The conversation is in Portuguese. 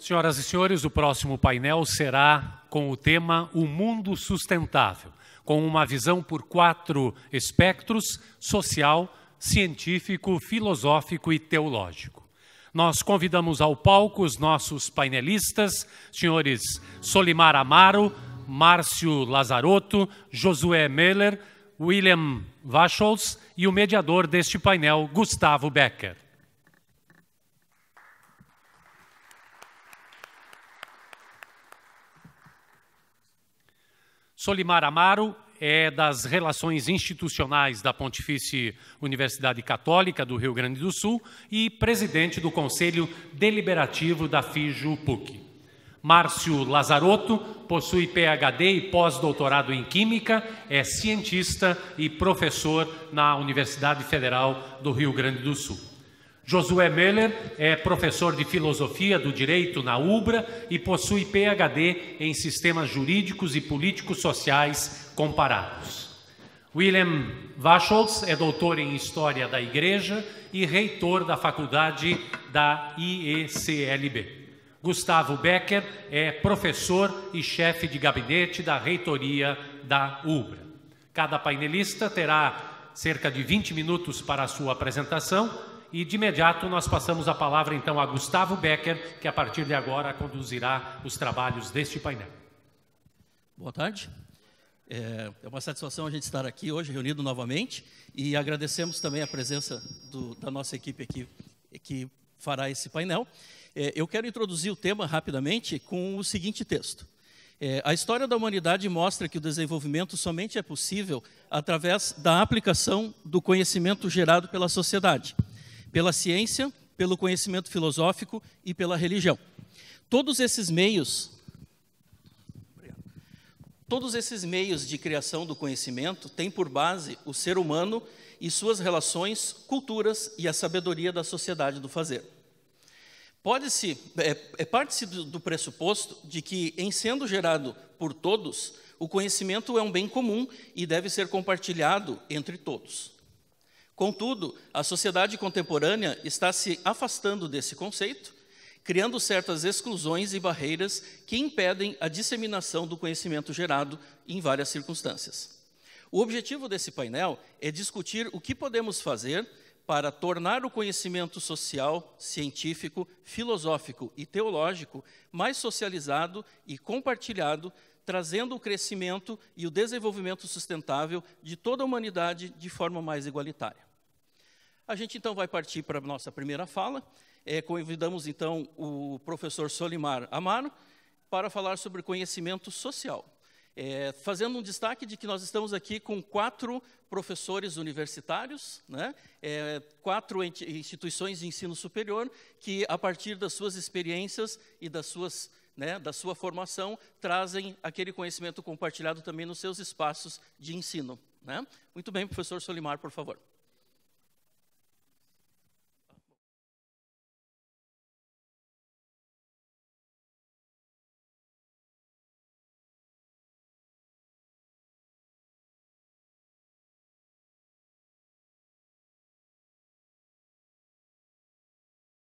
Senhoras e senhores, o próximo painel será com o tema O Mundo Sustentável, com uma visão por quatro espectros: social, científico, filosófico e teológico. Nós convidamos ao palco os nossos painelistas, senhores Solimar Amaro, Márcio Lazarotto, Josué Meller, William Vachols e o mediador deste painel, Gustavo Becker. Solimar Amaro é das Relações Institucionais da Pontifícia Universidade Católica do Rio Grande do Sul e presidente do Conselho Deliberativo da FIJU-PUC. Márcio Lazarotto possui PhD e pós-doutorado em Química, é cientista e professor na Universidade Federal do Rio Grande do Sul. Josué Möller é professor de filosofia do direito na UBRA e possui PhD em sistemas jurídicos e políticos sociais comparados. William Wachholz é doutor em História da Igreja e reitor da faculdade da IECLB. Gustavo Becker é professor e chefe de gabinete da reitoria da UBRA. Cada painelista terá cerca de 20 minutos para a sua apresentação e de imediato nós passamos a palavra então a Gustavo Becker, que a partir de agora conduzirá os trabalhos deste painel. Boa tarde. É, é uma satisfação a gente estar aqui hoje reunido novamente e agradecemos também a presença do, da nossa equipe aqui que fará esse painel. É, eu quero introduzir o tema rapidamente com o seguinte texto. É, a história da humanidade mostra que o desenvolvimento somente é possível através da aplicação do conhecimento gerado pela sociedade pela ciência, pelo conhecimento filosófico e pela religião. Todos esses meios Todos esses meios de criação do conhecimento têm por base o ser humano e suas relações, culturas e a sabedoria da sociedade do fazer. Pode-se, é, é parte-se do pressuposto de que, em sendo gerado por todos, o conhecimento é um bem comum e deve ser compartilhado entre todos. Contudo, a sociedade contemporânea está se afastando desse conceito, criando certas exclusões e barreiras que impedem a disseminação do conhecimento gerado em várias circunstâncias. O objetivo desse painel é discutir o que podemos fazer para tornar o conhecimento social, científico, filosófico e teológico mais socializado e compartilhado trazendo o crescimento e o desenvolvimento sustentável de toda a humanidade de forma mais igualitária. A gente então vai partir para a nossa primeira fala. É, convidamos então o professor Solimar Amaro para falar sobre conhecimento social. É, fazendo um destaque de que nós estamos aqui com quatro professores universitários, né, é, quatro instituições de ensino superior, que a partir das suas experiências e das suas, né, da sua formação, trazem aquele conhecimento compartilhado também nos seus espaços de ensino. Né? Muito bem, professor Solimar, por favor.